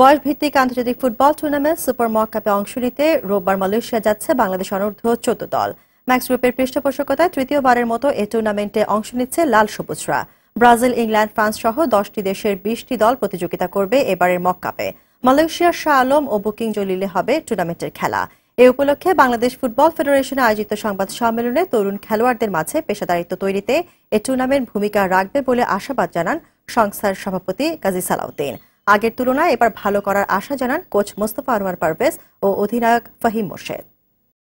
বয়স ভিত্তিক আন্তর্জাতিক ফুটবল টুর্নামেন্ট সুপার কাপে অংশ নিতে রোববার মালয়েশিয়া যাচ্ছে বাংলাদেশ অনূর্ধ্ব চোদ্দ দল ম্যাক্স গ্রুপের পৃষ্ঠপোষকতায় তৃতীয়বারের মতো এ টুর্নামেন্টে অংশ নিচ্ছে লাল সবুজরা ব্রাজিল ইংল্যান্ড ফ্রান্স সহ দশটি দেশের বিশটি দল প্রতিযোগিতা করবে এবারের কাপে মালয়েশিয়ার শাহ আলম ও বুকিং জলিলে হবে টুর্নামেন্টের খেলা এ উপলক্ষে বাংলাদেশ ফুটবল ফেডারেশনে আয়োজিত সংবাদ সম্মেলনে তরুণ খেলোয়াড়দের মাঝে পেশাদারিত্ব তৈরিতে এ টুর্নামেন্ট ভূমিকা রাখবে বলে আশাবাদ জানান সংস্থার সভাপতি কাজী সালাউদ্দিন আগের তুলনায় এবার ভালো করার আশা জানান কোচ মোস্তফা আনোয়ার পারভেজ ও অধিনায়ক ফাহিম মোর্শেদ